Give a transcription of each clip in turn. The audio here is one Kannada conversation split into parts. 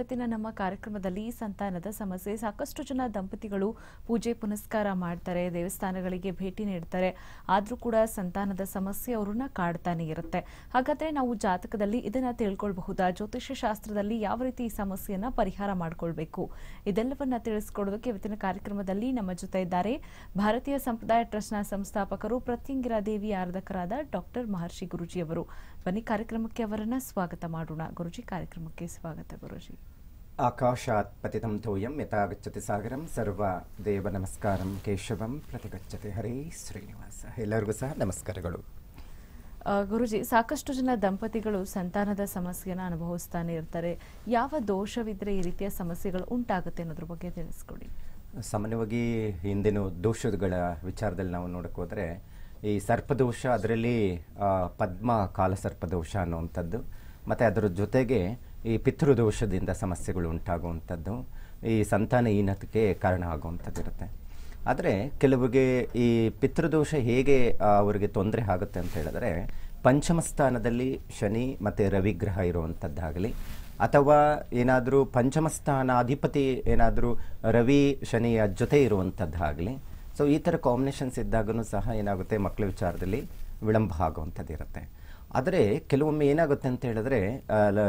ಇವತ್ತಿನ ನಮ್ಮ ಕಾರ್ಯಕ್ರಮದಲ್ಲಿ ಸಂತಾನದ ಸಮಸ್ಯೆ ಸಾಕಷ್ಟು ಜನ ದಂಪತಿಗಳು ಪೂಜೆ ಪುನಸ್ಕಾರ ಮಾಡ್ತಾರೆ ದೇವಸ್ಥಾನಗಳಿಗೆ ಭೇಟಿ ನೀಡ್ತಾರೆ ಆದರೂ ಕೂಡ ಸಂತಾನದ ಸಮಸ್ಯೆ ಅವ್ರನ್ನ ಕಾಡ್ತಾನೆ ಇರುತ್ತೆ ಹಾಗಾದ್ರೆ ನಾವು ಜಾತಕದಲ್ಲಿ ಇದನ್ನು ತಿಳ್ಕೊಳ್ಬಹುದಾ ಜ್ಯೋತಿಷ್ಯ ಶಾಸ್ತ್ರದಲ್ಲಿ ಯಾವ ರೀತಿ ಈ ಸಮಸ್ಯೆಯನ್ನು ಪರಿಹಾರ ಮಾಡಿಕೊಳ್ಬೇಕು ಇದೆಲ್ಲವನ್ನ ತಿಳಿಸ್ಕೊಡೋದಕ್ಕೆ ಇವತ್ತಿನ ಕಾರ್ಯಕ್ರಮದಲ್ಲಿ ನಮ್ಮ ಜೊತೆ ಇದ್ದಾರೆ ಭಾರತೀಯ ಸಂಪ್ರದಾಯ ಟ್ರಸ್ಟ್ನ ಸಂಸ್ಥಾಪಕರು ಪ್ರತ್ಯಂಗಿರ ದೇವಿ ಆರಾಧಕರಾದ ಡಾಕ್ಟರ್ ಮಹರ್ಷಿ ಗುರುಜಿ ಅವರು ಬನ್ನಿ ಕಾರ್ಯಕ್ರಮಕ್ಕೆ ಅವರನ್ನು ಸ್ವಾಗತ ಮಾಡೋಣ ಗುರುಜಿ ಕಾರ್ಯಕ್ರಮಕ್ಕೆ ಸ್ವಾಗತ ಗುರುಜಿ ಆಕಾಶಾತ್ ಪತಿತಂ ತೋಯಂ यथा ಸಾಗರಂ ಸರ್ವ ದೇವ ನಮಸ್ಕಾರಂ ಕೇಶವಂ ಪ್ರತಿಗಚ್ಚತಿ ಗಚ್ಚತೆ ಹರೇ ಶ್ರೀನಿವಾಸ ಎಲ್ಲರಿಗೂ ಸಹ ನಮಸ್ಕಾರಗಳು ಗುರುಜಿ ಸಾಕಷ್ಟು ಜನ ದಂಪತಿಗಳು ಸಂತಾನದ ಸಮಸ್ಯೆಯನ್ನು ಅನುಭವಿಸ್ತಾನೆ ಇರ್ತಾರೆ ಯಾವ ದೋಷವಿದ್ರೆ ಈ ರೀತಿಯ ಸಮಸ್ಯೆಗಳು ಉಂಟಾಗುತ್ತೆ ಅನ್ನೋದ್ರ ಬಗ್ಗೆ ತಿಳಿಸ್ಕೊಡಿ ಸಾಮಾನ್ಯವಾಗಿ ಹಿಂದಿನ ದೋಷಗಳ ವಿಚಾರದಲ್ಲಿ ನಾವು ನೋಡಕ್ಕೆ ಈ ಸರ್ಪದೋಷ ಅದರಲ್ಲಿ ಪದ್ಮ ಕಾಲ ಸರ್ಪದೋಷ ಅನ್ನುವಂಥದ್ದು ಮತ್ತು ಅದರ ಜೊತೆಗೆ ಈ ಪಿತೃದೋಷದಿಂದ ಸಮಸ್ಯೆಗಳು ಉಂಟಾಗುವಂಥದ್ದು ಈ ಸಂತಾನಹೀನತೆಗೆ ಕಾರಣ ಆಗುವಂಥದ್ದಿರುತ್ತೆ ಆದರೆ ಕೆಲವರಿಗೆ ಈ ಪಿತೃದೋಷ ಹೇಗೆ ಅವರಿಗೆ ತೊಂದರೆ ಆಗುತ್ತೆ ಅಂತ ಹೇಳಿದ್ರೆ ಪಂಚಮ ಸ್ಥಾನದಲ್ಲಿ ಶನಿ ಮತ್ತು ರವಿಗ್ರಹ ಇರುವಂಥದ್ದಾಗಲಿ ಅಥವಾ ಏನಾದರೂ ಪಂಚಮ ಅಧಿಪತಿ ಏನಾದರೂ ರವಿ ಶನಿಯ ಜೊತೆ ಇರುವಂಥದ್ದಾಗಲಿ ಸೊ ಈ ಥರ ಕಾಂಬಿನೇಷನ್ಸ್ ಇದ್ದಾಗೂ ಸಹ ಏನಾಗುತ್ತೆ ಮಕ್ಕಳ ವಿಚಾರದಲ್ಲಿ ವಿಳಂಬ ಆಗುವಂಥದ್ದಿರುತ್ತೆ ಆದರೆ ಕೆಲವೊಮ್ಮೆ ಏನಾಗುತ್ತೆ ಅಂತ ಹೇಳಿದ್ರೆ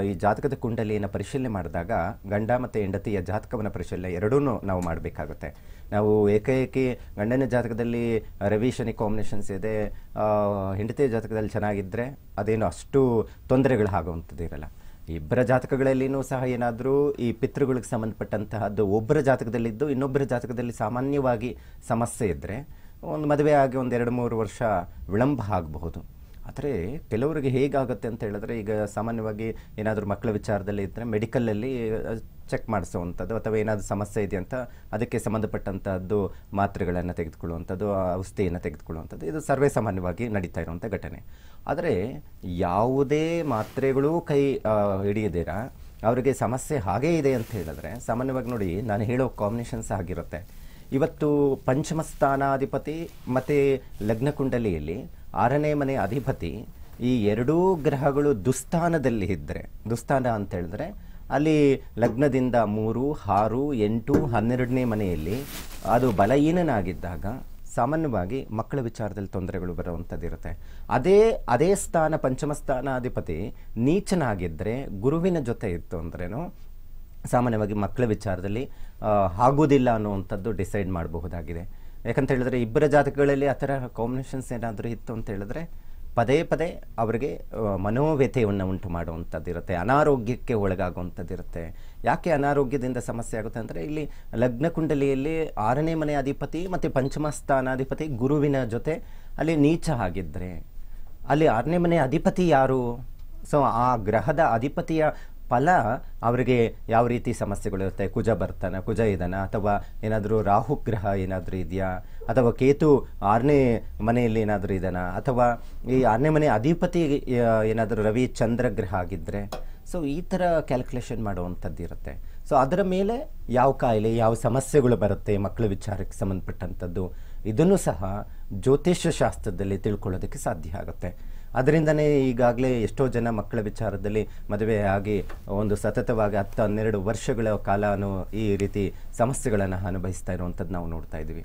ಈ ಜಾತಕದ ಕುಂಡಲಿಯನ್ನು ಪರಿಶೀಲನೆ ಮಾಡಿದಾಗ ಗಂಡ ಮತ್ತು ಹೆಂಡತಿಯ ಜಾತಕವನ್ನು ಪರಿಶೀಲನೆ ಎರಡೂ ನಾವು ಮಾಡಬೇಕಾಗುತ್ತೆ ನಾವು ಏಕಾಏಕಿ ಗಂಡನ ಜಾತಕದಲ್ಲಿ ರವಿ ಶನಿ ಕಾಂಬಿನೇಷನ್ಸ್ ಇದೆ ಹೆಂಡತಿಯ ಜಾತಕದಲ್ಲಿ ಚೆನ್ನಾಗಿದ್ದರೆ ಅದೇನು ಅಷ್ಟು ತೊಂದರೆಗಳು ಆಗುವಂಥದ್ದಿರಲ್ಲ ಇಬ್ಬರ ಜಾತಕಗಳಲ್ಲಿಯೂ ಸಹ ಏನಾದರೂ ಈ ಪಿತೃಗಳಿಗೆ ಸಂಬಂಧಪಟ್ಟಂತಹದ್ದು ಒಬ್ಬರ ಜಾತಕದಲ್ಲಿದ್ದು ಇನ್ನೊಬ್ಬರ ಜಾತಕದಲ್ಲಿ ಸಾಮಾನ್ಯವಾಗಿ ಸಮಸ್ಯೆ ಇದ್ದರೆ ಒಂದು ಮದುವೆ ಆಗಿ ಎರಡು ಮೂರು ವರ್ಷ ವಿಳಂಬ ಆಗಬಹುದು ಆದರೆ ಕೆಲವರಿಗೆ ಹೇಗಾಗುತ್ತೆ ಅಂತ ಹೇಳಿದ್ರೆ ಈಗ ಸಾಮಾನ್ಯವಾಗಿ ಏನಾದರೂ ಮಕ್ಕಳ ವಿಚಾರದಲ್ಲಿ ಇದ್ದರೆ ಮೆಡಿಕಲಲ್ಲಿ ಚೆಕ್ ಮಾಡಿಸೋವಂಥದ್ದು ಅಥವಾ ಏನಾದರೂ ಸಮಸ್ಯೆ ಇದೆ ಅಂತ ಅದಕ್ಕೆ ಸಂಬಂಧಪಟ್ಟಂಥದ್ದು ಮಾತ್ರೆಗಳನ್ನು ತೆಗೆದುಕೊಳ್ಳುವಂಥದ್ದು ಔಷಧಿಯನ್ನು ತೆಗೆದುಕೊಳ್ಳುವಂಥದ್ದು ಇದು ಸರ್ವೇ ಸಾಮಾನ್ಯವಾಗಿ ನಡೀತಾ ಇರುವಂಥ ಘಟನೆ ಆದರೆ ಯಾವುದೇ ಮಾತ್ರೆಗಳೂ ಕೈ ಹಿಡಿಯದಿರ ಅವರಿಗೆ ಸಮಸ್ಯೆ ಹಾಗೇ ಇದೆ ಅಂತ ಹೇಳಿದ್ರೆ ಸಾಮಾನ್ಯವಾಗಿ ನೋಡಿ ನಾನು ಹೇಳೋ ಕಾಂಬಿನೇಷನ್ಸ್ ಆಗಿರುತ್ತೆ ಇವತ್ತು ಪಂಚಮಸ್ಥಾನಾಧಿಪತಿ ಮತ್ತು ಲಗ್ನಕುಂಡಲಿಯಲ್ಲಿ ಆರನೇ ಮನೆ ಅಧಿಪತಿ ಈ ಎರಡೂ ಗ್ರಹಗಳು ದುಸ್ಥಾನದಲ್ಲಿ ಇದ್ದರೆ ದುಸ್ಥಾನ ಅಂತ ಹೇಳಿದ್ರೆ ಅಲ್ಲಿ ಲಗ್ನದಿಂದ ಮೂರು ಆರು ಎಂಟು ಹನ್ನೆರಡನೇ ಮನೆಯಲ್ಲಿ ಅದು ಬಲಹೀನಾಗಿದ್ದಾಗ ಸಾಮಾನ್ಯವಾಗಿ ಮಕ್ಕಳ ವಿಚಾರದಲ್ಲಿ ತೊಂದರೆಗಳು ಬರುವಂಥದ್ದಿರುತ್ತೆ ಅದೇ ಅದೇ ಸ್ಥಾನ ಪಂಚಮ ಸ್ಥಾನಾಧಿಪತಿ ನೀಚನಾಗಿದ್ದರೆ ಗುರುವಿನ ಜೊತೆ ಇತ್ತು ಅಂದ್ರೇನು ಸಾಮಾನ್ಯವಾಗಿ ಮಕ್ಕಳ ವಿಚಾರದಲ್ಲಿ ಆಗೋದಿಲ್ಲ ಅನ್ನುವಂಥದ್ದು ಡಿಸೈಡ್ ಮಾಡಬಹುದಾಗಿದೆ ಯಾಕಂತ ಹೇಳಿದ್ರೆ ಇಬ್ಬರ ಜಾತಕಗಳಲ್ಲಿ ಆ ಥರ ಕಾಂಬಿನೇಷನ್ಸ್ ಏನಾದರೂ ಇತ್ತು ಅಂತ ಹೇಳಿದ್ರೆ ಪದೇ ಪದೇ ಅವರಿಗೆ ಮನೋವ್ಯತೆಯನ್ನು ಉಂಟು ಮಾಡುವಂಥದ್ದಿರುತ್ತೆ ಅನಾರೋಗ್ಯಕ್ಕೆ ಒಳಗಾಗುವಂಥದ್ದಿರುತ್ತೆ ಯಾಕೆ ಅನಾರೋಗ್ಯದಿಂದ ಸಮಸ್ಯೆ ಆಗುತ್ತೆ ಅಂದರೆ ಇಲ್ಲಿ ಲಗ್ನ ಕುಂಡಲಿಯಲ್ಲಿ ಆರನೇ ಮನೆ ಅಧಿಪತಿ ಮತ್ತು ಪಂಚಮ ಸ್ಥಾನಾಧಿಪತಿ ಗುರುವಿನ ಜೊತೆ ಅಲ್ಲಿ ನೀಚ ಆಗಿದ್ದರೆ ಅಲ್ಲಿ ಆರನೇ ಮನೆ ಅಧಿಪತಿ ಯಾರು ಸೊ ಆ ಗ್ರಹದ ಅಧಿಪತಿಯ ಫಲ ಅವರಿಗೆ ಯಾವ ರೀತಿ ಸಮಸ್ಯೆಗಳಿರುತ್ತೆ ಕುಜ ಬರ್ತಾನ ಕುಜ ಇದನ ಅಥವಾ ಏನಾದರೂ ರಾಹುಗ್ರಹ ಏನಾದರೂ ಇದೆಯಾ ಅಥವಾ ಕೇತು ಆರನೇ ಮನೆಯಲ್ಲಿ ಏನಾದರೂ ಇದನ ಅಥವಾ ಈ ಆರನೇ ಮನೆ ಅಧಿಪತಿ ಏನಾದರೂ ರವಿ ಚಂದ್ರಗ್ರಹ ಆಗಿದ್ದರೆ ಸೊ ಈ ಥರ ಕ್ಯಾಲ್ಕುಲೇಷನ್ ಮಾಡುವಂಥದ್ದು ಇರುತ್ತೆ ಸೊ ಅದರ ಮೇಲೆ ಯಾವ ಕಾಯಿಲೆ ಯಾವ ಸಮಸ್ಯೆಗಳು ಬರುತ್ತೆ ಮಕ್ಕಳ ವಿಚಾರಕ್ಕೆ ಸಂಬಂಧಪಟ್ಟಂಥದ್ದು ಇದನ್ನು ಸಹ ಜ್ಯೋತಿಷ್ಯ ಶಾಸ್ತ್ರದಲ್ಲಿ ತಿಳ್ಕೊಳ್ಳೋದಕ್ಕೆ ಸಾಧ್ಯ ಆಗುತ್ತೆ ಅದರಿಂದನೇ ಈಗಾಗಲೇ ಎಷ್ಟೋ ಜನ ಮಕ್ಕಳ ವಿಚಾರದಲ್ಲಿ ಮದುವೆ ಆಗಿ ಒಂದು ಸತತವಾಗಿ ಹತ್ತು ಹನ್ನೆರಡು ವರ್ಷಗಳ ಕಾಲ ಈ ರೀತಿ ಸಮಸ್ಯೆಗಳನ್ನು ಅನುಭವಿಸ್ತಾ ಇರುವಂಥದ್ದು ನಾವು ನೋಡ್ತಾ ಇದ್ದೀವಿ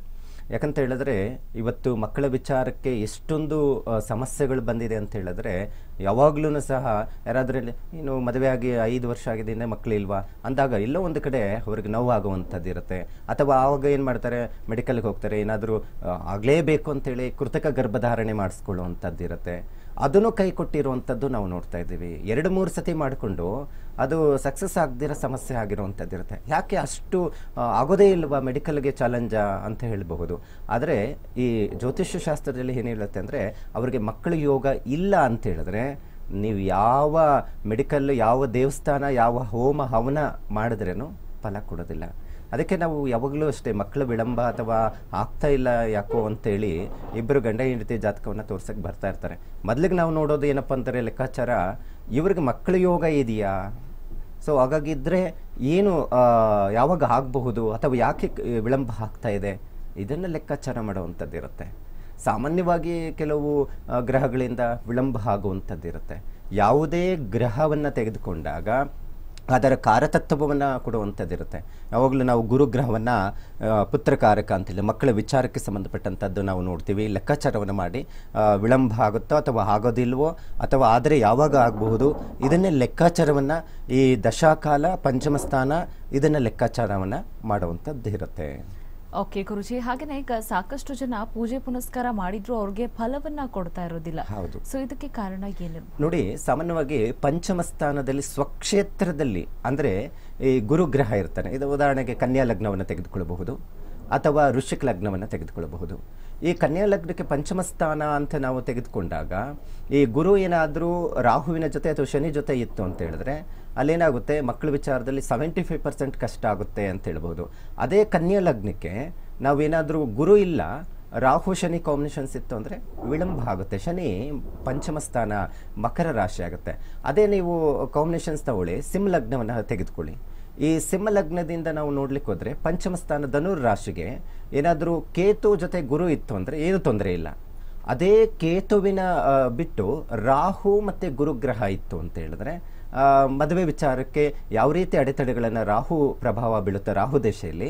ಯಾಕಂತ ಹೇಳಿದ್ರೆ ಇವತ್ತು ಮಕ್ಕಳ ವಿಚಾರಕ್ಕೆ ಎಷ್ಟೊಂದು ಸಮಸ್ಯೆಗಳು ಬಂದಿದೆ ಅಂತ ಹೇಳಿದ್ರೆ ಯಾವಾಗಲೂ ಸಹ ಯಾರಾದ್ರಲ್ಲಿ ಇನ್ನು ಮದುವೆಯಾಗಿ ಐದು ವರ್ಷ ಮಕ್ಕಳು ಮಕ್ಕಳಿಲ್ವಾ ಅಂದಾಗ ಎಲ್ಲೋ ಒಂದು ಕಡೆ ಅವ್ರಿಗೆ ನೋವಾಗುವಂಥದ್ದು ಇರುತ್ತೆ ಅಥವಾ ಆವಾಗ ಏನು ಮಾಡ್ತಾರೆ ಮೆಡಿಕಲ್ಗೆ ಹೋಗ್ತಾರೆ ಏನಾದರೂ ಆಗಲೇಬೇಕು ಅಂತೇಳಿ ಕೃತಕ ಗರ್ಭಧಾರಣೆ ಮಾಡಿಸ್ಕೊಳ್ಳುವಂಥದ್ದು ಇರುತ್ತೆ ಅದನ್ನು ಕೈ ಕೊಟ್ಟಿರುವಂಥದ್ದು ನಾವು ನೋಡ್ತಾ ಇದ್ದೀವಿ ಎರಡು ಮೂರು ಸತಿ ಮಾಡಿಕೊಂಡು ಅದು ಸಕ್ಸಸ್ ಆಗದಿರೋ ಸಮಸ್ಯೆ ಆಗಿರುವಂಥದ್ದು ಇರುತ್ತೆ ಯಾಕೆ ಅಷ್ಟು ಆಗೋದೇ ಇಲ್ವಾ ಮೆಡಿಕಲ್ಗೆ ಚಾಲೆಂಜ ಅಂತ ಹೇಳಬಹುದು ಆದರೆ ಈ ಜ್ಯೋತಿಷ್ಯ ಶಾಸ್ತ್ರದಲ್ಲಿ ಏನು ಹೇಳುತ್ತೆ ಅಂದರೆ ಅವರಿಗೆ ಮಕ್ಕಳ ಯೋಗ ಇಲ್ಲ ಅಂತ ಹೇಳಿದ್ರೆ ನೀವು ಯಾವ ಮೆಡಿಕಲ್ ಯಾವ ದೇವಸ್ಥಾನ ಯಾವ ಹೋಮ ಹವನ ಮಾಡಿದ್ರೇನು ಫಲ ಕೊಡೋದಿಲ್ಲ ಅದಕ್ಕೆ ನಾವು ಯಾವಾಗಲೂ ಅಷ್ಟೇ ಮಕ್ಕಳು ವಿಳಂಬ ಅಥವಾ ಆಗ್ತಾ ಇಲ್ಲ ಯಾಕೋ ಅಂತೇಳಿ ಇಬ್ಬರು ಗಂಡ ಹೆಂಡತಿ ಜಾತಕವನ್ನು ತೋರ್ಸಕ್ಕೆ ಬರ್ತಾ ಇರ್ತಾರೆ ಮೊದಲಿಗೆ ನಾವು ನೋಡೋದು ಏನಪ್ಪ ಅಂತಾರೆ ಲೆಕ್ಕಾಚಾರ ಇವ್ರಿಗೆ ಮಕ್ಕಳ ಯೋಗ ಇದೆಯಾ ಸೊ ಹಾಗಾಗಿದ್ದರೆ ಏನು ಯಾವಾಗ ಆಗಬಹುದು ಅಥವಾ ಯಾಕೆ ವಿಳಂಬ ಆಗ್ತಾ ಇದೆ ಇದನ್ನು ಲೆಕ್ಕಾಚಾರ ಮಾಡುವಂಥದ್ದು ಇರುತ್ತೆ ಸಾಮಾನ್ಯವಾಗಿ ಕೆಲವು ಗ್ರಹಗಳಿಂದ ವಿಳಂಬ ಇರುತ್ತೆ ಯಾವುದೇ ಗ್ರಹವನ್ನು ತೆಗೆದುಕೊಂಡಾಗ ಅದರ ಕಾರತತ್ವವನ್ನು ಕೊಡುವಂಥದ್ದಿರುತ್ತೆ ಯಾವಾಗಲೂ ನಾವು ಗುರುಗ್ರಹವನ್ನು ಪುತ್ರಕಾರಕ ಅಂತೇಳಿ ಮಕ್ಕಳ ವಿಚಾರಕ್ಕೆ ಸಂಬಂಧಪಟ್ಟಂಥದ್ದು ನಾವು ನೋಡ್ತೀವಿ ಲೆಕ್ಕಾಚಾರವನ್ನು ಮಾಡಿ ವಿಳಂಬ ಆಗುತ್ತೋ ಅಥವಾ ಆಗೋದಿಲ್ವೋ ಅಥವಾ ಆದರೆ ಯಾವಾಗ ಆಗಬಹುದು ಇದನ್ನೇ ಲೆಕ್ಕಾಚಾರವನ್ನು ಈ ದಶಾಕಾಲ ಪಂಚಮಸ್ಥಾನ ಇದನ್ನು ಲೆಕ್ಕಾಚಾರವನ್ನು ಮಾಡುವಂಥದ್ದು ಇರುತ್ತೆ ಓಕೆ ಗುರುಜಿ ಹಾಗೇನೆ ಈಗ ಸಾಕಷ್ಟು ಜನ ಪೂಜೆ ಪುನಸ್ಕಾರ ಮಾಡಿದ್ರು ಅವ್ರಿಗೆ ಫಲವನ್ನ ಕೊಡ್ತಾ ಇರೋದಿಲ್ಲ ಹೌದು ಸೊ ಇದಕ್ಕೆ ಕಾರಣ ಏನು ನೋಡಿ ಸಾಮಾನ್ಯವಾಗಿ ಪಂಚಮ ಸ್ಥಾನದಲ್ಲಿ ಸ್ವಕ್ಷೇತ್ರದಲ್ಲಿ ಅಂದ್ರೆ ಈ ಗುರುಗ್ರಹ ಇರ್ತಾನೆ ಇದು ಉದಾಹರಣೆಗೆ ಕನ್ಯಾ ಲಗ್ನವನ್ನು ತೆಗೆದುಕೊಳ್ಳಬಹುದು ಅಥವಾ ಋಷಿಕ ಲಗ್ನವನ್ನು ತೆಗೆದುಕೊಳ್ಳಬಹುದು ಈ ಕನ್ಯಾ ಲಗ್ನಕ್ಕೆ ಪಂಚಮ ಸ್ಥಾನ ಅಂತ ನಾವು ತೆಗೆದುಕೊಂಡಾಗ ಈ ಗುರು ಏನಾದರೂ ರಾಹುವಿನ ಜೊತೆ ಅಥವಾ ಶನಿ ಜೊತೆ ಇತ್ತು ಅಂತ ಹೇಳಿದ್ರೆ ಅಲ್ಲೇನಾಗುತ್ತೆ ಮಕ್ಕಳ ವಿಚಾರದಲ್ಲಿ ಸೆವೆಂಟಿ ಫೈವ್ ಪರ್ಸೆಂಟ್ ಕಷ್ಟ ಆಗುತ್ತೆ ಅಂತ ಹೇಳ್ಬೋದು ಅದೇ ಕನ್ಯಾ ಲಗ್ನಕ್ಕೆ ನಾವೇನಾದರೂ ಗುರು ಇಲ್ಲ ರಾಹು ಶನಿ ಕಾಂಬಿನೇಷನ್ಸ್ ಇತ್ತು ಅಂದರೆ ವಿಳಂಬ ಆಗುತ್ತೆ ಶನಿ ಪಂಚಮ ಸ್ಥಾನ ಮಕರ ರಾಶಿ ಆಗುತ್ತೆ ಅದೇ ನೀವು ಕಾಂಬಿನೇಷನ್ಸ್ ತಗೊಳ್ಳಿ ಸಿಂಹ ಲಗ್ನವನ್ನು ತೆಗೆದುಕೊಳ್ಳಿ ಈ ಸಿಂಹ ಲಗ್ನದಿಂದ ನಾವು ನೋಡ್ಲಿಕ್ಕೆ ಹೋದರೆ ಪಂಚಮಸ್ಥಾನ ಧನುರ್ ರಾಶಿಗೆ ಏನಾದರೂ ಕೇತು ಜೊತೆ ಗುರು ಇತ್ತು ಅಂದರೆ ಏನು ತೊಂದರೆ ಇಲ್ಲ ಅದೇ ಕೇತುವಿನ ಬಿಟ್ಟು ರಾಹು ಮತ್ತು ಗುರುಗ್ರಹ ಇತ್ತು ಅಂತ ಹೇಳಿದ್ರೆ ಮದುವೆ ವಿಚಾರಕ್ಕೆ ಯಾವ ರೀತಿ ಅಡೆತಡೆಗಳನ್ನು ರಾಹು ಪ್ರಭಾವ ಬೀಳುತ್ತೆ ರಾಹು ದೇಶೆಯಲ್ಲಿ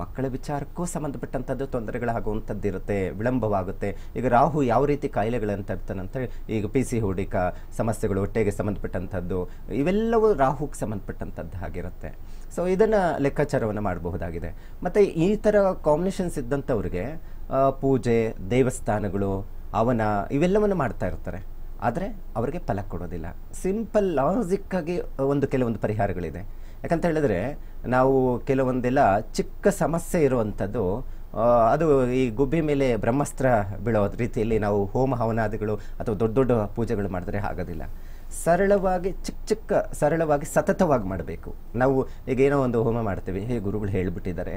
ಮಕ್ಕಳ ವಿಚಾರಕ್ಕೂ ಸಂಬಂಧಪಟ್ಟಂಥದ್ದು ತೊಂದರೆಗಳಾಗುವಂಥದ್ದಿರುತ್ತೆ ವಿಳಂಬವಾಗುತ್ತೆ ಈಗ ರಾಹು ಯಾವ ರೀತಿ ಕಾಯಿಲೆಗಳನ್ನು ಅಂತ ಈಗ ಪಿ ಸಿ ಹುಡಿಕ ಸಮಸ್ಯೆಗಳು ಹೊಟ್ಟೆಗೆ ಸಂಬಂಧಪಟ್ಟಂಥದ್ದು ಇವೆಲ್ಲವೂ ರಾಹುಗೆ ಸಂಬಂಧಪಟ್ಟಂಥದ್ದು ಆಗಿರುತ್ತೆ ಸೊ ಇದನ್ನು ಲೆಕ್ಕಾಚಾರವನ್ನು ಮಾಡಬಹುದಾಗಿದೆ ಮತ್ತು ಈ ಥರ ಕಾಂಬಿನೇಷನ್ಸ್ ಇದ್ದಂಥವ್ರಿಗೆ ಪೂಜೆ ದೇವಸ್ಥಾನಗಳು ಅವನ ಇವೆಲ್ಲವನ್ನು ಮಾಡ್ತಾ ಇರ್ತಾರೆ ಆದರೆ ಅವರಿಗೆ ಫಲ ಕೊಡೋದಿಲ್ಲ ಸಿಂಪಲ್ ಲಾಜಿಕ್ಕಾಗಿ ಒಂದು ಕೆಲವೊಂದು ಪರಿಹಾರಗಳಿದೆ ಯಾಕಂತ ಹೇಳಿದ್ರೆ ನಾವು ಕೆಲವೊಂದೆಲ್ಲ ಚಿಕ್ಕ ಸಮಸ್ಯೆ ಇರುವಂಥದ್ದು ಅದು ಈ ಗುಬ್ಬಿ ಮೇಲೆ ಬ್ರಹ್ಮಸ್ತ್ರ ಬೀಳೋ ರೀತಿಯಲ್ಲಿ ನಾವು ಹೋಮ ಹವನಾದಿಗಳು ಅಥವಾ ದೊಡ್ಡ ದೊಡ್ಡ ಪೂಜೆಗಳು ಮಾಡಿದ್ರೆ ಆಗೋದಿಲ್ಲ ಸರಳವಾಗಿ ಚಿಕ್ಕ ಚಿಕ್ಕ ಸರಳವಾಗಿ ಸತತವಾಗಿ ಮಾಡಬೇಕು ನಾವು ಈಗ ಏನೋ ಒಂದು ಹೋಮ ಮಾಡ್ತೀವಿ ಹೇ ಗುರುಗಳು ಹೇಳಿಬಿಟ್ಟಿದ್ದಾರೆ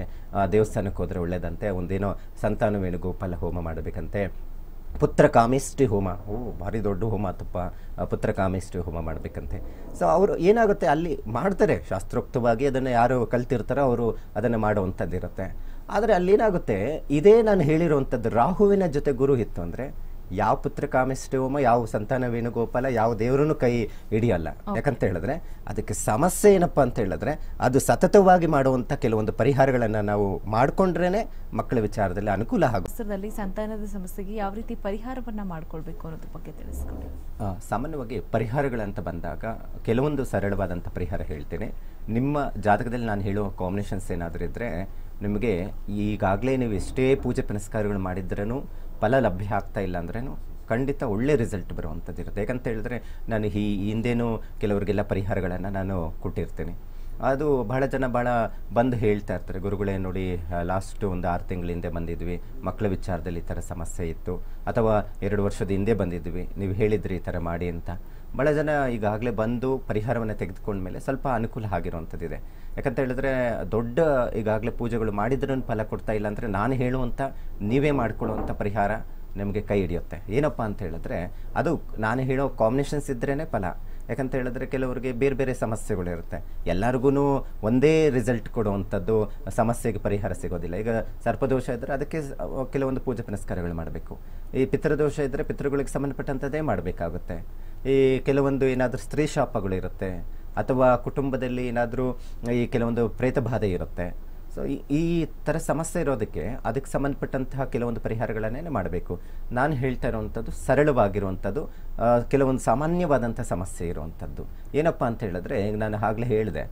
ದೇವಸ್ಥಾನಕ್ಕೆ ಹೋದರೆ ಒಳ್ಳೆಯದಂತೆ ಒಂದೇನೋ ಸಂತಾನ ವೇಣುಗೋಪಾಲ ಹೋಮ ಮಾಡಬೇಕಂತೆ ಪುತ್ರ ಕಾಮೇಷ್ಠಿ ಹೋಮ ಓ ಭಾರಿ ದೊಡ್ಡ ಹೋಮ ತಪ್ಪ ಪುತ್ರ ಕಾಮೇಷ್ಠಿ ಹೋಮ ಮಾಡಬೇಕಂತೆ ಸೊ ಅವರು ಏನಾಗುತ್ತೆ ಅಲ್ಲಿ ಮಾಡ್ತಾರೆ ಶಾಸ್ತ್ರೋಕ್ತವಾಗಿ ಅದನ್ನು ಯಾರು ಕಲ್ತಿರ್ತಾರೋ ಅವರು ಅದನ್ನು ಮಾಡುವಂಥದ್ದಿರುತ್ತೆ ಇರುತ್ತೆ ಆದರೆ ಅಲ್ಲೇನಾಗುತ್ತೆ ಇದೇ ನಾನು ಹೇಳಿರುವಂಥದ್ದು ರಾಹುವಿನ ಜೊತೆ ಗುರು ಇತ್ತು ಅಂದರೆ ಯಾವ ಕಾಮಿಸ್ಟೋಮ ಯಾವ ಸಂತಾನ ವೇಣುಗೋಪಾಲ ಯಾವ ದೇವರನ್ನು ಕೈ ಹಿಡಿಯಲ್ಲ ಯಾಕಂತ ಹೇಳಿದ್ರೆ ಅದಕ್ಕೆ ಸಮಸ್ಯೆ ಏನಪ್ಪ ಅಂತ ಹೇಳಿದ್ರೆ ಅದು ಸತತವಾಗಿ ಮಾಡುವಂಥ ಕೆಲವೊಂದು ಪರಿಹಾರಗಳನ್ನು ನಾವು ಮಾಡಿಕೊಂಡ್ರೇ ಮಕ್ಕಳ ವಿಚಾರದಲ್ಲಿ ಅನುಕೂಲ ಆಗುತ್ತೆ ಸಂತಾನದ ಸಮಸ್ಯೆಗೆ ಯಾವ ರೀತಿ ಪರಿಹಾರವನ್ನ ಮಾಡ್ಕೊಳ್ಬೇಕು ಅನ್ನೋದ್ರ ಬಗ್ಗೆ ತಿಳಿಸ್ಕೊಡಿ ಸಾಮಾನ್ಯವಾಗಿ ಪರಿಹಾರಗಳಂತ ಬಂದಾಗ ಕೆಲವೊಂದು ಸರಳವಾದಂತಹ ಪರಿಹಾರ ಹೇಳ್ತೇನೆ ನಿಮ್ಮ ಜಾತಕದಲ್ಲಿ ನಾನು ಹೇಳುವ ಕಾಂಬಿನೇಷನ್ಸ್ ಏನಾದರೂ ಇದ್ರೆ ನಿಮಗೆ ಈಗಾಗಲೇ ನೀವು ಎಷ್ಟೇ ಪೂಜೆ ಪುನಸ್ಕಾರಗಳು ಮಾಡಿದ್ರೂ ಫಲ ಲಭ್ಯ ಆಗ್ತಾ ಇಲ್ಲ ಅಂದ್ರೂ ಖಂಡಿತ ಒಳ್ಳೆ ರಿಸಲ್ಟ್ ಬರುವಂಥದ್ದು ಇರುತ್ತೆ ಯಾಕಂತ ಹೇಳಿದ್ರೆ ನಾನು ಈ ಹಿಂದೇನೂ ಕೆಲವರಿಗೆಲ್ಲ ಪರಿಹಾರಗಳನ್ನು ನಾನು ಕೊಟ್ಟಿರ್ತೀನಿ ಅದು ಬಹಳ ಜನ ಭಾಳ ಬಂದು ಹೇಳ್ತಾ ಇರ್ತಾರೆ ಗುರುಗಳೇ ನೋಡಿ ಲಾಸ್ಟ್ ಒಂದು ಆರು ಹಿಂದೆ ಬಂದಿದ್ವಿ ಮಕ್ಕಳ ವಿಚಾರದಲ್ಲಿ ಈ ಥರ ಸಮಸ್ಯೆ ಇತ್ತು ಅಥವಾ ಎರಡು ವರ್ಷದ ಹಿಂದೆ ಬಂದಿದ್ವಿ ನೀವು ಹೇಳಿದ್ರಿ ಈ ಥರ ಮಾಡಿ ಅಂತ ಭಾಳ ಜನ ಈಗಾಗಲೇ ಬಂದು ಪರಿಹಾರವನ್ನು ತೆಗೆದುಕೊಂಡ ಮೇಲೆ ಸ್ವಲ್ಪ ಅನುಕೂಲ ಆಗಿರುವಂಥದ್ದಿದೆ ಯಾಕಂತ ಹೇಳಿದ್ರೆ ದೊಡ್ಡ ಈಗಾಗಲೇ ಪೂಜೆಗಳು ಮಾಡಿದ್ರೂ ಫಲ ಕೊಡ್ತಾ ಇಲ್ಲ ಅಂದರೆ ನಾನು ಹೇಳುವಂಥ ನೀವೇ ಮಾಡ್ಕೊಳ್ಳುವಂಥ ಪರಿಹಾರ ನಿಮಗೆ ಕೈ ಹಿಡಿಯುತ್ತೆ ಏನಪ್ಪ ಅಂತ ಹೇಳಿದ್ರೆ ಅದು ನಾನು ಹೇಳೋ ಕಾಂಬಿನೇಷನ್ಸ್ ಇದ್ರೇ ಫಲ ಯಾಕಂತ ಹೇಳಿದ್ರೆ ಕೆಲವರಿಗೆ ಬೇರೆ ಬೇರೆ ಸಮಸ್ಯೆಗಳಿರುತ್ತೆ ಎಲ್ಲರಿಗೂ ಒಂದೇ ರಿಸಲ್ಟ್ ಕೊಡುವಂಥದ್ದು ಸಮಸ್ಯೆಗೆ ಪರಿಹಾರ ಸಿಗೋದಿಲ್ಲ ಈಗ ಸರ್ಪದೋಷ ಇದ್ದರೆ ಅದಕ್ಕೆ ಕೆಲವೊಂದು ಪೂಜೆ ಪುನಸ್ಕಾರಗಳು ಮಾಡಬೇಕು ಈ ಪಿತೃದೋಷ ಇದ್ದರೆ ಪಿತೃಗಳಿಗೆ ಸಂಬಂಧಪಟ್ಟಂಥದ್ದೇ ಮಾಡಬೇಕಾಗುತ್ತೆ ಈ ಕೆಲವೊಂದು ಏನಾದರೂ ಸ್ತ್ರೀ ಶಾಪಗಳಿರುತ್ತೆ ಅಥವಾ ಕುಟುಂಬದಲ್ಲಿ ಏನಾದರೂ ಈ ಕೆಲವೊಂದು ಪ್ರೇತ ಇರುತ್ತೆ ಸೊ ಈ ಥರ ಸಮಸ್ಯೆ ಇರೋದಕ್ಕೆ ಅದಕ್ಕೆ ಸಂಬಂಧಪಟ್ಟಂತಹ ಕೆಲವೊಂದು ಪರಿಹಾರಗಳನ್ನೇ ಮಾಡಬೇಕು ನಾನು ಹೇಳ್ತಾ ಇರುವಂಥದ್ದು ಸರಳವಾಗಿರುವಂಥದ್ದು ಕೆಲವೊಂದು ಸಾಮಾನ್ಯವಾದಂಥ ಸಮಸ್ಯೆ ಇರುವಂಥದ್ದು ಏನಪ್ಪ ಅಂತ ಹೇಳಿದ್ರೆ ನಾನು ಆಗಲೇ ಹೇಳಿದೆ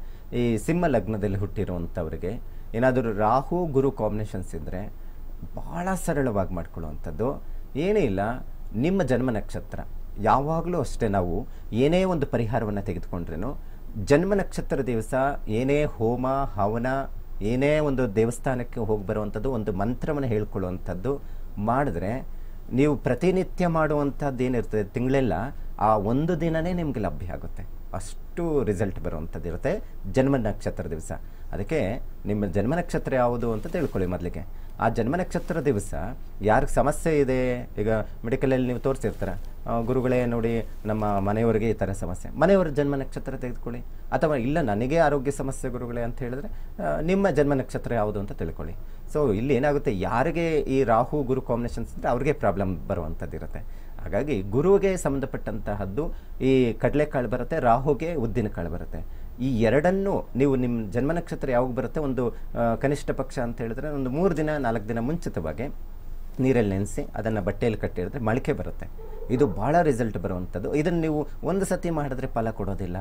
ಈ ಸಿಂಹ ಲಗ್ನದಲ್ಲಿ ಹುಟ್ಟಿರುವಂಥವ್ರಿಗೆ ಏನಾದರೂ ರಾಹು ಗುರು ಕಾಂಬಿನೇಷನ್ಸ್ ಇದ್ದರೆ ಭಾಳ ಸರಳವಾಗಿ ಮಾಡ್ಕೊಳ್ಳುವಂಥದ್ದು ಏನೇ ಇಲ್ಲ ನಿಮ್ಮ ಜನ್ಮ ನಕ್ಷತ್ರ ಯಾವಾಗಲೂ ಅಷ್ಟೇ ನಾವು ಏನೇ ಒಂದು ಪರಿಹಾರವನ್ನು ತೆಗೆದುಕೊಂಡ್ರೂ ಜನ್ಮ ನಕ್ಷತ್ರ ದಿವಸ ಏನೇ ಹೋಮ ಹವನ ಏನೇ ಒಂದು ದೇವಸ್ಥಾನಕ್ಕೆ ಹೋಗಿ ಬರುವಂಥದ್ದು ಒಂದು ಮಂತ್ರವನ್ನು ಹೇಳ್ಕೊಳ್ಳುವಂಥದ್ದು ಮಾಡಿದ್ರೆ ನೀವು ಪ್ರತಿನಿತ್ಯ ಮಾಡುವಂಥದ್ದು ಏನಿರ್ತದೆ ತಿಂಗಳೆಲ್ಲ ಆ ಒಂದು ದಿನವೇ ನಿಮಗೆ ಲಭ್ಯ ಆಗುತ್ತೆ ಅಷ್ಟು ರಿಸಲ್ಟ್ ಬರುವಂಥದ್ದು ಇರುತ್ತೆ ಜನ್ಮ ನಕ್ಷತ್ರ ದಿವಸ ಅದಕ್ಕೆ ನಿಮ್ಮ ಜನ್ಮ ನಕ್ಷತ್ರ ಯಾವುದು ಅಂತ ತಿಳ್ಕೊಳ್ಳಿ ಮೊದಲಿಗೆ ಆ ಜನ್ಮ ನಕ್ಷತ್ರ ದಿವಸ ಯಾರಿಗೆ ಸಮಸ್ಯೆ ಇದೆ ಈಗ ಮೆಡಿಕಲಲ್ಲಿ ನೀವು ತೋರಿಸಿರ್ತಾರೆ ಗುರುಗಳೇ ನೋಡಿ ನಮ್ಮ ಮನೆಯವರಿಗೆ ಈ ಥರ ಸಮಸ್ಯೆ ಮನೆಯವರ ಜನ್ಮ ನಕ್ಷತ್ರ ತೆಗೆದುಕೊಳ್ಳಿ ಅಥವಾ ಇಲ್ಲ ನನಗೆ ಆರೋಗ್ಯ ಸಮಸ್ಯೆ ಗುರುಗಳೇ ಅಂತ ಹೇಳಿದ್ರೆ ನಿಮ್ಮ ಜನ್ಮ ನಕ್ಷತ್ರ ಯಾವುದು ಅಂತ ತಿಳ್ಕೊಳ್ಳಿ ಸೊ ಇಲ್ಲಿ ಏನಾಗುತ್ತೆ ಯಾರಿಗೆ ಈ ರಾಹು ಗುರು ಕಾಂಬಿನೇಷನ್ಸ್ ಇದ್ದರೆ ಅವ್ರಿಗೆ ಪ್ರಾಬ್ಲಮ್ ಬರುವಂಥದ್ದಿರುತ್ತೆ ಹಾಗಾಗಿ ಗುರುವಿಗೆ ಸಂಬಂಧಪಟ್ಟಂತಹದ್ದು ಈ ಕಡಲೆಕಾಳು ಬರುತ್ತೆ ರಾಹುಗೆ ಉದ್ದಿನ ಕಾಳು ಬರುತ್ತೆ ಈ ಎರಡನ್ನು ನೀವು ನಿಮ್ಮ ಜನ್ಮ ನಕ್ಷತ್ರ ಯಾವಾಗ ಬರುತ್ತೆ ಒಂದು ಕನಿಷ್ಠ ಪಕ್ಷ ಅಂತ ಹೇಳಿದ್ರೆ ಒಂದು ಮೂರು ದಿನ ನಾಲ್ಕು ದಿನ ಮುಂಚಿತವಾಗಿ ನೀರಲ್ಲಿ ನೆನೆಸಿ ಅದನ್ನು ಬಟ್ಟೆಯಲ್ಲಿ ಕಟ್ಟಿಡಿದ್ರೆ ಮೊಳಕೆ ಬರುತ್ತೆ ಇದು ಭಾಳ ರಿಸಲ್ಟ್ ಬರುವಂಥದ್ದು ಇದನ್ನು ನೀವು ಒಂದು ಸತಿ ಮಾಡಿದ್ರೆ ಫಲ ಕೊಡೋದಿಲ್ಲ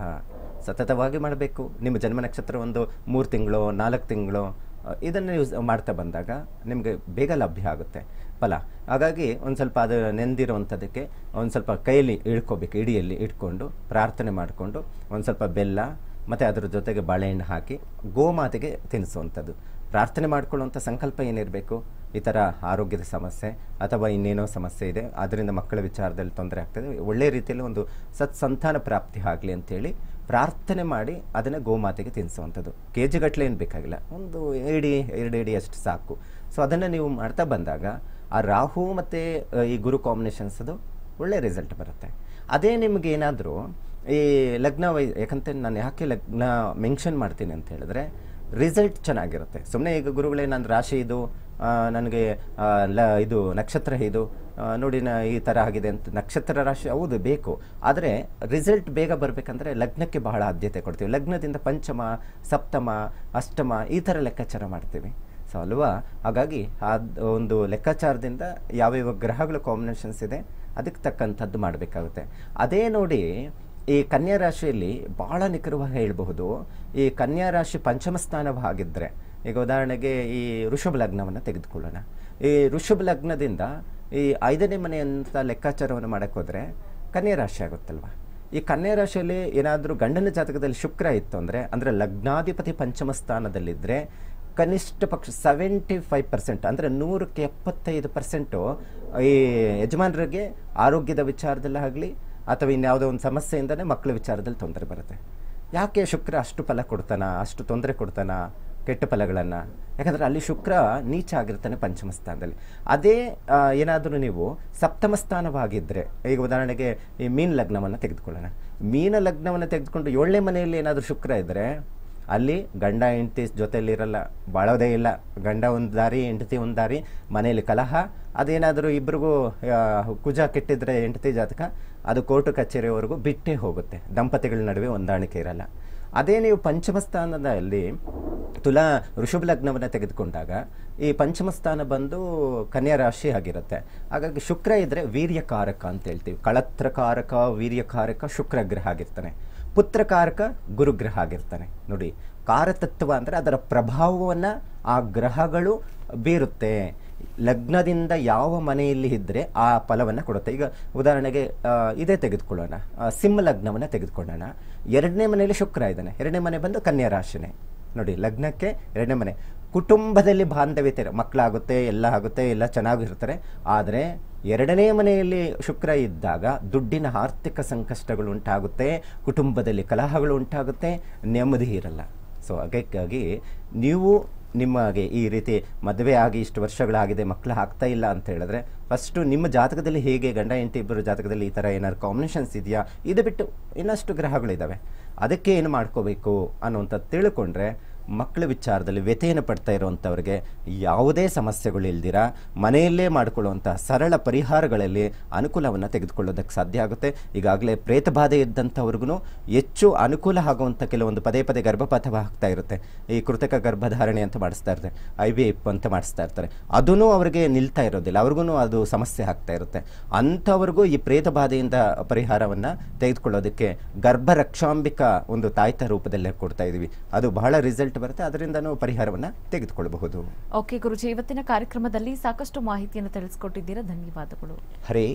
ಸತತವಾಗಿ ಮಾಡಬೇಕು ನಿಮ್ಮ ಜನ್ಮ ನಕ್ಷತ್ರ ಒಂದು ಮೂರು ತಿಂಗಳು ನಾಲ್ಕು ತಿಂಗಳು ಇದನ್ನು ಯೂಸ್ ಮಾಡ್ತಾ ಬಂದಾಗ ನಿಮಗೆ ಬೇಗ ಲಭ್ಯ ಆಗುತ್ತೆ ಫಲ ಹಾಗಾಗಿ ಒಂದು ಸ್ವಲ್ಪ ಅದು ನೆಂದಿರುವಂಥದ್ದಕ್ಕೆ ಒಂದು ಸ್ವಲ್ಪ ಕೈಯಲ್ಲಿ ಇಳ್ಕೊಬೇಕು ಇಡಿಯಲ್ಲಿ ಇಟ್ಕೊಂಡು ಪ್ರಾರ್ಥನೆ ಮಾಡಿಕೊಂಡು ಒಂದು ಸ್ವಲ್ಪ ಬೆಲ್ಲ ಮತ್ತು ಅದರ ಜೊತೆಗೆ ಬಾಳೆಹಣ್ಣು ಹಾಕಿ ಗೋಮಾತೆಗೆ ತಿನ್ನಿಸುವಂಥದ್ದು ಪ್ರಾರ್ಥನೆ ಮಾಡಿಕೊಳ್ಳುವಂಥ ಸಂಕಲ್ಪ ಏನಿರಬೇಕು ಈ ಥರ ಆರೋಗ್ಯದ ಸಮಸ್ಯೆ ಅಥವಾ ಇನ್ನೇನೋ ಸಮಸ್ಯೆ ಇದೆ ಅದರಿಂದ ಮಕ್ಕಳ ವಿಚಾರದಲ್ಲಿ ತೊಂದರೆ ಆಗ್ತದೆ ಒಳ್ಳೆಯ ರೀತಿಯಲ್ಲಿ ಒಂದು ಸತ್ಸಂತಾನ ಪ್ರಾಪ್ತಿ ಆಗಲಿ ಅಂಥೇಳಿ ಪ್ರಾರ್ಥನೆ ಮಾಡಿ ಅದನ್ನು ಗೋಮಾತೆಗೆ ತಿನ್ನಿಸುವಂಥದ್ದು ಕೆ ಜಿ ಗಟ್ಟಲೆ ಏನು ಬೇಕಾಗಿಲ್ಲ ಒಂದು ಏಡಿ ಎರಡು ಎಡಿ ಅಷ್ಟು ಸಾಕು ಸೊ ಅದನ್ನು ನೀವು ಮಾಡ್ತಾ ಬಂದಾಗ ಆ ರಾಹು ಮತ್ತು ಈ ಗುರು ಕಾಂಬಿನೇಷನ್ಸದು ಒಳ್ಳೆಯ ರಿಸಲ್ಟ್ ಬರುತ್ತೆ ಅದೇ ನಿಮಗೇನಾದರೂ ಈ ಲಗ್ನ ವೈ ಯಾಕಂತ ನಾನು ಯಾಕೆ ಲಗ್ನ ಮೆನ್ಷನ್ ಮಾಡ್ತೀನಿ ಅಂತ ಹೇಳಿದ್ರೆ ರಿಸಲ್ಟ್ ಚೆನ್ನಾಗಿರುತ್ತೆ ಸುಮ್ಮನೆ ಈಗ ಗುರುಗಳೇ ನನ್ನ ರಾಶಿ ಇದು ನನಗೆ ಲ ಇದು ನಕ್ಷತ್ರ ಇದು ನೋಡಿ ನಾ ಈ ಥರ ಆಗಿದೆ ಅಂತ ನಕ್ಷತ್ರ ರಾಶಿ ಹೌದು ಬೇಕು ಆದರೆ ರಿಸಲ್ಟ್ ಬೇಗ ಬರಬೇಕಂದ್ರೆ ಲಗ್ನಕ್ಕೆ ಬಹಳ ಆದ್ಯತೆ ಕೊಡ್ತೀವಿ ಲಗ್ನದಿಂದ ಪಂಚಮ ಸಪ್ತಮ ಅಷ್ಟಮ ಈ ಥರ ಲೆಕ್ಕಾಚಾರ ಮಾಡ್ತೀವಿ ಸೊ ಅಲ್ವಾ ಹಾಗಾಗಿ ಆ ಒಂದು ಲೆಕ್ಕಾಚಾರದಿಂದ ಯಾವ್ಯಾವ ಗ್ರಹಗಳ ಕಾಂಬಿನೇಷನ್ಸ್ ಇದೆ ಅದಕ್ಕೆ ತಕ್ಕಂಥದ್ದು ಮಾಡಬೇಕಾಗುತ್ತೆ ಅದೇ ನೋಡಿ ಈ ಕನ್ಯಾ ರಾಶಿಯಲ್ಲಿ ಭಾಳ ನಿಖರವಾಗಿ ಹೇಳಬಹುದು ಈ ಕನ್ಯಾ ರಾಶಿ ಪಂಚಮ ಸ್ಥಾನವಾಗಿದ್ದರೆ ಈಗ ಉದಾಹರಣೆಗೆ ಈ ಋಷಭ ಲಗ್ನವನ್ನು ತೆಗೆದುಕೊಳ್ಳೋಣ ಈ ಋಷಭ ಲಗ್ನದಿಂದ ಈ ಐದನೇ ಮನೆ ಅಂತ ಲೆಕ್ಕಾಚಾರವನ್ನು ಮಾಡೋಕ್ಕೋದ್ರೆ ಕನ್ಯಾ ರಾಶಿ ಆಗುತ್ತಲ್ವ ಈ ಕನ್ಯಾ ರಾಶಿಯಲ್ಲಿ ಏನಾದರೂ ಗಂಡನ ಜಾತಕದಲ್ಲಿ ಶುಕ್ರ ಇತ್ತು ಅಂದರೆ ಅಂದರೆ ಲಗ್ನಾಧಿಪತಿ ಪಂಚಮ ಸ್ಥಾನದಲ್ಲಿದ್ದರೆ ಕನಿಷ್ಠ ಪಕ್ಷ ಸೆವೆಂಟಿ ಫೈವ್ ಪರ್ಸೆಂಟ್ ಅಂದರೆ ನೂರಕ್ಕೆ ಎಪ್ಪತ್ತೈದು ಪರ್ಸೆಂಟು ಈ ಯಜಮಾನರಿಗೆ ಆರೋಗ್ಯದ ವಿಚಾರದಲ್ಲಾಗಲಿ ಅಥವಾ ಇನ್ಯಾವುದೋ ಒಂದು ಸಮಸ್ಯೆಯಿಂದನೇ ಮಕ್ಕಳ ವಿಚಾರದಲ್ಲಿ ತೊಂದರೆ ಬರುತ್ತೆ ಯಾಕೆ ಶುಕ್ರ ಅಷ್ಟು ಫಲ ಕೊಡ್ತಾನ ಅಷ್ಟು ತೊಂದರೆ ಕೊಡ್ತಾನ ಕೆಟ್ಟ ಫಲಗಳನ್ನು ಯಾಕಂದರೆ ಅಲ್ಲಿ ಶುಕ್ರ ನೀಚ ಆಗಿರ್ತಾನೆ ಪಂಚಮ ಸ್ಥಾನದಲ್ಲಿ ಅದೇ ಏನಾದರೂ ನೀವು ಸಪ್ತಮ ಸ್ಥಾನವಾಗಿದ್ದರೆ ಈಗ ಉದಾಹರಣೆಗೆ ಈ ಮೀನು ಲಗ್ನವನ್ನು ತೆಗೆದುಕೊಳ್ಳೋಣ ಮೀನ ಲಗ್ನವನ್ನು ತೆಗೆದುಕೊಂಡು ಏಳನೇ ಮನೆಯಲ್ಲಿ ಏನಾದರೂ ಶುಕ್ರ ಇದ್ದರೆ ಅಲ್ಲಿ ಗಂಡ ಹೆಂಡತಿ ಜೊತೆಯಲ್ಲಿರೋಲ್ಲ ಬಾಳೋದೇ ಇಲ್ಲ ಗಂಡ ಒಂದು ದಾರಿ ಹೆಂಡತಿ ಒಂದು ದಾರಿ ಮನೆಯಲ್ಲಿ ಕಲಹ ಅದೇನಾದರೂ ಇಬ್ರಿಗೂ ಕುಜ ಕೆಟ್ಟಿದ್ರೆ ಹೆಂಡತಿ ಜಾತಕ ಅದು ಕೋರ್ಟು ಕಚೇರಿವರೆಗೂ ಬಿಟ್ಟೇ ಹೋಗುತ್ತೆ ದಂಪತಿಗಳ ನಡುವೆ ಹೊಂದಾಣಿಕೆ ಇರಲ್ಲ ಅದೇ ನೀವು ಪಂಚಮಸ್ಥಾನದಲ್ಲಿ ತುಲಾ ಋಷಭ ಲಗ್ನವನ್ನು ತೆಗೆದುಕೊಂಡಾಗ ಈ ಪಂಚಮಸ್ಥಾನ ಬಂದು ಕನ್ಯಾ ರಾಶಿ ಆಗಿರುತ್ತೆ ಹಾಗಾಗಿ ಶುಕ್ರ ಇದ್ದರೆ ವೀರ್ಯಕಾರಕ ಅಂತ ಹೇಳ್ತೀವಿ ಕಳತ್ರಕಾರಕ ವೀರ್ಯಕಾರಕ ಶುಕ್ರ ಗ್ರಹ ಆಗಿರ್ತಾನೆ ಪುತ್ರಕಾರಕ ಗುರುಗ್ರಹ ಆಗಿರ್ತಾನೆ ನೋಡಿ ಕಾರತತ್ವ ಅಂದರೆ ಅದರ ಪ್ರಭಾವವನ್ನು ಆ ಗ್ರಹಗಳು ಬೀರುತ್ತೆ ಲಗ್ನದಿಂದ ಯಾವ ಮನೆಯಲ್ಲಿ ಇದ್ದರೆ ಆ ಫಲವನ್ನು ಕೊಡುತ್ತೆ ಈಗ ಉದಾಹರಣೆಗೆ ಇದೇ ತೆಗೆದುಕೊಳ್ಳೋಣ ಸಿಂಹ ಲಗ್ನವನ್ನು ತೆಗೆದುಕೊಳ್ಳೋಣ ಎರಡನೇ ಮನೆಯಲ್ಲಿ ಶುಕ್ರ ಇದ್ದಾನೆ ಎರಡನೇ ಮನೆ ಬಂದು ಕನ್ಯಾ ರಾಶಿನೇ ನೋಡಿ ಲಗ್ನಕ್ಕೆ ಎರಡನೇ ಮನೆ ಕುಟುಂಬದಲ್ಲಿ ಬಾಂಧವ್ಯತೆ ಮಕ್ಕಳಾಗುತ್ತೆ ಎಲ್ಲ ಆಗುತ್ತೆ ಎಲ್ಲ ಚೆನ್ನಾಗಿರ್ತಾರೆ ಆದರೆ ಎರಡನೇ ಮನೆಯಲ್ಲಿ ಶುಕ್ರ ಇದ್ದಾಗ ದುಡ್ಡಿನ ಆರ್ಥಿಕ ಸಂಕಷ್ಟಗಳು ಉಂಟಾಗುತ್ತೆ ಕುಟುಂಬದಲ್ಲಿ ಕಲಹಗಳು ಉಂಟಾಗುತ್ತೆ ನೆಮ್ಮದಿ ಇರಲ್ಲ ಸೊ ಅದಕ್ಕಾಗಿ ನೀವು ನಿಮಗೆ ಈ ರೀತಿ ಮದುವೆ ಆಗಿ ಇಷ್ಟು ವರ್ಷಗಳಾಗಿದೆ ಮಕ್ಕಳು ಆಗ್ತಾ ಇಲ್ಲ ಅಂತ ಹೇಳಿದ್ರೆ ಫಸ್ಟು ನಿಮ್ಮ ಜಾತಕದಲ್ಲಿ ಹೇಗೆ ಗಂಡ ಹೆಂಡತಿ ಇಬ್ಬರು ಜಾತಕದಲ್ಲಿ ಈ ಥರ ಏನಾದ್ರು ಕಾಂಬಿನೇಷನ್ಸ್ ಇದೆಯಾ ಇದು ಬಿಟ್ಟು ಇನ್ನಷ್ಟು ಗ್ರಹಗಳಿದ್ದಾವೆ ಅದಕ್ಕೆ ಏನು ಮಾಡ್ಕೋಬೇಕು ಅನ್ನೋಂಥದ್ದು ತಿಳ್ಕೊಂಡ್ರೆ ಮಕ್ಕಳ ವಿಚಾರದಲ್ಲಿ ವ್ಯಥೆಯನ್ನು ಪಡ್ತಾ ಇರುವಂಥವ್ರಿಗೆ ಯಾವುದೇ ಸಮಸ್ಯೆಗಳು ಇಲ್ದಿರ ಮನೆಯಲ್ಲೇ ಮಾಡಿಕೊಳ್ಳುವಂಥ ಸರಳ ಪರಿಹಾರಗಳಲ್ಲಿ ಅನುಕೂಲವನ್ನು ತೆಗೆದುಕೊಳ್ಳೋದಕ್ಕೆ ಸಾಧ್ಯ ಆಗುತ್ತೆ ಈಗಾಗಲೇ ಪ್ರೇತ ಬಾಧೆ ಇದ್ದಂಥವ್ರಿಗೂ ಹೆಚ್ಚು ಅನುಕೂಲ ಆಗುವಂಥ ಕೆಲವೊಂದು ಪದೇ ಪದೇ ಗರ್ಭಪಾತವಾಗ್ತಾ ಆಗ್ತಾ ಇರುತ್ತೆ ಈ ಕೃತಕ ಗರ್ಭಧಾರಣೆ ಅಂತ ಮಾಡಿಸ್ತಾ ಇರ್ತಾರೆ ಐ ವಿ ಎಫ್ ಅಂತ ಮಾಡಿಸ್ತಾ ಇರ್ತಾರೆ ಅದೂ ಅವರಿಗೆ ನಿಲ್ತಾ ಇರೋದಿಲ್ಲ ಅವ್ರಿಗೂ ಅದು ಸಮಸ್ಯೆ ಆಗ್ತಾ ಇರುತ್ತೆ ಅಂಥವ್ರಿಗೂ ಈ ಪ್ರೇತ ಬಾಧೆಯಿಂದ ಪರಿಹಾರವನ್ನು ತೆಗೆದುಕೊಳ್ಳೋದಕ್ಕೆ ಗರ್ಭರಕ್ಷಾಂಬಿಕ ಒಂದು ತಾಯ್ತ ರೂಪದಲ್ಲೇ ಕೊಡ್ತಾ ಇದ್ದೀವಿ ಅದು ಬಹಳ ರಿಸಲ್ಟ್ ಬರುತ್ತೆ ಅದರಿಂದ ಪರಿಹಾರವನ್ನ ಪರಿಹಾರವನ್ನು ತೆಗೆದುಕೊಳ್ಳಬಹುದು ಓಕೆ ಗುರುಜಿ ಇವತ್ತಿನ ಕಾರ್ಯಕ್ರಮದಲ್ಲಿ ಸಾಕಷ್ಟು ಮಾಹಿತಿಯನ್ನು ತಿಳಿಸ್ಕೊಟ್ಟಿದ್ದೀರಾ ಧನ್ಯವಾದಗಳು ಹರೇ